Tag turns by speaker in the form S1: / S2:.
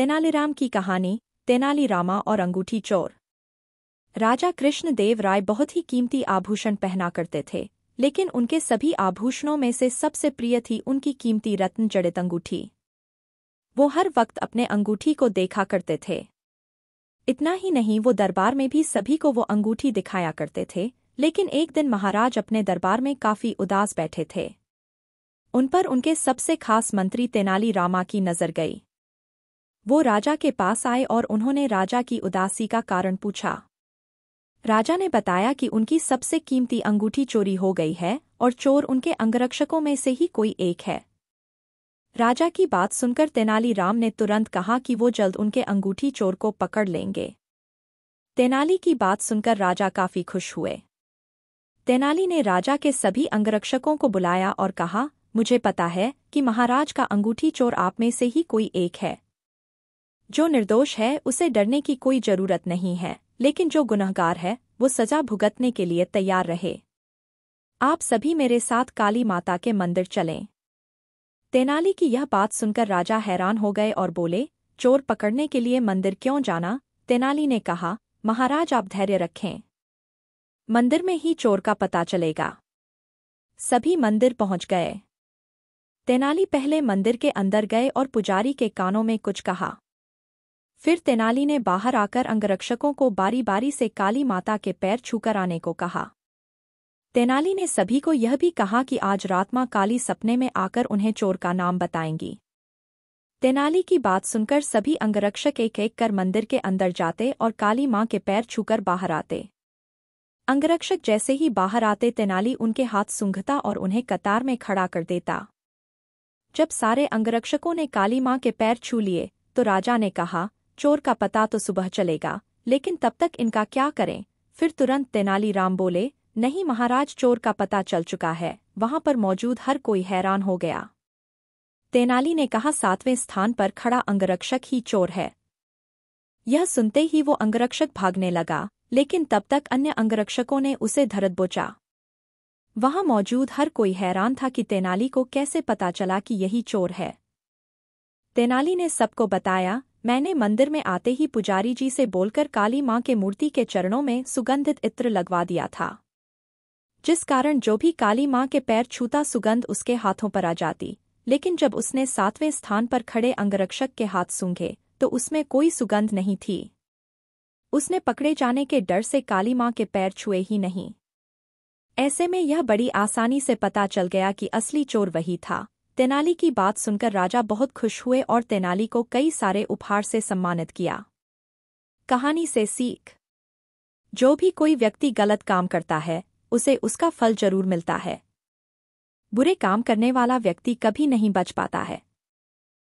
S1: तेनालीराम की कहानी तेनालीरामा और अंगूठी चोर राजा कृष्णदेव राय बहुत ही कीमती आभूषण पहना करते थे लेकिन उनके सभी आभूषणों में से सबसे प्रिय थी उनकी कीमती रत्न जड़ित अंगूठी वो हर वक्त अपने अंगूठी को देखा करते थे इतना ही नहीं वो दरबार में भी सभी को वो अंगूठी दिखाया करते थे लेकिन एक दिन महाराज अपने दरबार में काफ़ी उदास बैठे थे उन पर उनके सबसे खास मंत्री तेनाली रामा की नज़र गई वो राजा के पास आए और उन्होंने राजा की उदासी का कारण पूछा राजा ने बताया कि उनकी सबसे कीमती अंगूठी चोरी हो गई है और चोर उनके अंगरक्षकों में से ही कोई एक है राजा की बात सुनकर तेनाली राम ने तुरंत कहा कि वो जल्द उनके अंगूठी चोर को पकड़ लेंगे तेनाली की बात सुनकर राजा काफी खुश हुए तेनाली ने राजा के सभी अंगरक्षकों को बुलाया और कहा मुझे पता है कि महाराज का अंगूठी चोर आप में से ही कोई एक है जो निर्दोष है उसे डरने की कोई जरूरत नहीं है लेकिन जो गुनहगार है वो सजा भुगतने के लिए तैयार रहे आप सभी मेरे साथ काली माता के मंदिर चलें तेनाली की यह बात सुनकर राजा हैरान हो गए और बोले चोर पकड़ने के लिए मंदिर क्यों जाना तेनाली ने कहा महाराज आप धैर्य रखें मंदिर में ही चोर का पता चलेगा सभी मंदिर पहुंच गए तेनाली पहले मंदिर के अंदर गए और पुजारी के कानों में कुछ कहा फिर तेनाली ने बाहर आकर अंगरक्षकों को बारी बारी से काली माता के पैर छूकर आने को कहा तेनाली ने सभी को यह भी कहा कि आज रात माँ काली सपने में आकर उन्हें चोर का नाम बताएंगी तेनाली की बात सुनकर सभी अंगरक्षक एक एक कर मंदिर के अंदर जाते और काली माँ के पैर छूकर बाहर आते अंगरक्षक जैसे ही बाहर आते तेनाली उनके हाथ सूंघता और उन्हें कतार में खड़ा कर देता जब सारे अंगरक्षकों ने काली माँ के पैर छू लिए तो राजा ने कहा चोर का पता तो सुबह चलेगा लेकिन तब तक इनका क्या करें फिर तुरंत तेनालीराम बोले नहीं महाराज चोर का पता चल चुका है वहां पर मौजूद हर कोई हैरान हो गया तेनाली ने कहा सातवें स्थान पर खड़ा अंगरक्षक ही चोर है यह सुनते ही वो अंगरक्षक भागने लगा लेकिन तब तक अन्य अंगरक्षकों ने उसे धरत बोचा वहां मौजूद हर कोई हैरान था कि तेनाली को कैसे पता चला कि यही चोर है तेनाली ने सबको बताया मैंने मंदिर में आते ही पुजारी जी से बोलकर काली माँ के मूर्ति के चरणों में सुगंधित इत्र लगवा दिया था जिस कारण जो भी काली माँ के पैर छूता सुगंध उसके हाथों पर आ जाती लेकिन जब उसने सातवें स्थान पर खड़े अंगरक्षक के हाथ सूंघे तो उसमें कोई सुगंध नहीं थी उसने पकड़े जाने के डर से काली माँ के पैर छुए ही नहीं ऐसे में यह बड़ी आसानी से पता चल गया कि असली चोर वही था तेनाली की बात सुनकर राजा बहुत खुश हुए और तेनाली को कई सारे उपहार से सम्मानित किया कहानी से सीख जो भी कोई व्यक्ति गलत काम करता है उसे उसका फल जरूर मिलता है बुरे काम करने वाला व्यक्ति कभी नहीं बच पाता है